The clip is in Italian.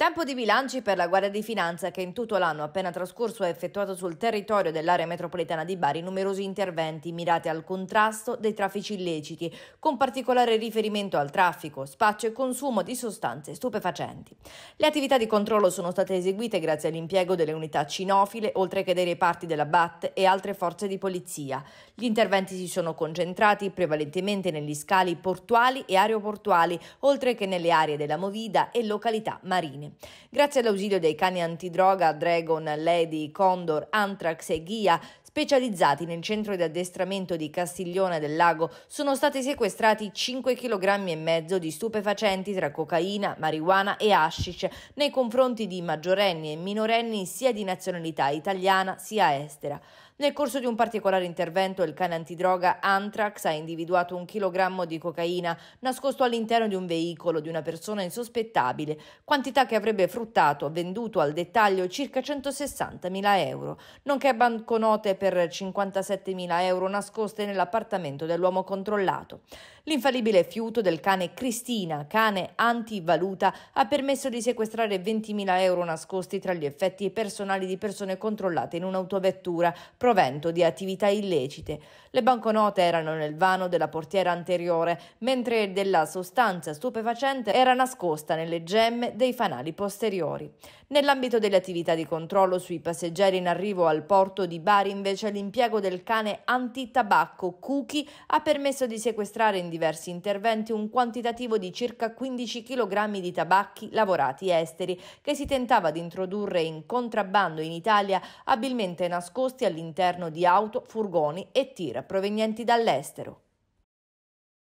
Tempo di bilanci per la Guardia di Finanza che in tutto l'anno appena trascorso ha effettuato sul territorio dell'area metropolitana di Bari numerosi interventi mirati al contrasto dei traffici illeciti, con particolare riferimento al traffico, spaccio e consumo di sostanze stupefacenti. Le attività di controllo sono state eseguite grazie all'impiego delle unità cinofile, oltre che dei reparti della BAT e altre forze di polizia. Gli interventi si sono concentrati prevalentemente negli scali portuali e aeroportuali, oltre che nelle aree della Movida e località marine. Grazie all'ausilio dei cani antidroga Dragon, Lady, Condor, Anthrax e Ghia specializzati nel centro di addestramento di Castiglione del Lago, sono stati sequestrati 5 kg e mezzo di stupefacenti tra cocaina, marijuana e hashish nei confronti di maggiorenni e minorenni sia di nazionalità italiana sia estera. Nel corso di un particolare intervento il cane antidroga Antrax ha individuato un chilogrammo di cocaina nascosto all'interno di un veicolo di una persona insospettabile, quantità che avrebbe fruttato, venduto al dettaglio circa 160.000 euro, nonché banconote per 57.000 euro nascoste nell'appartamento dell'uomo controllato. L'infallibile fiuto del cane Cristina, cane antivaluta, ha permesso di sequestrare 20.000 euro nascosti tra gli effetti personali di persone controllate in un'autovettura, provento di attività illecite. Le banconote erano nel vano della portiera anteriore, mentre della sostanza stupefacente era nascosta nelle gemme dei fanali posteriori. Nell'ambito delle attività di controllo sui passeggeri in arrivo al porto di Bari, invece, invece l'impiego del cane antitabacco Cookie ha permesso di sequestrare in diversi interventi un quantitativo di circa 15 kg di tabacchi lavorati esteri che si tentava di introdurre in contrabbando in Italia abilmente nascosti all'interno di auto, furgoni e tir provenienti dall'estero.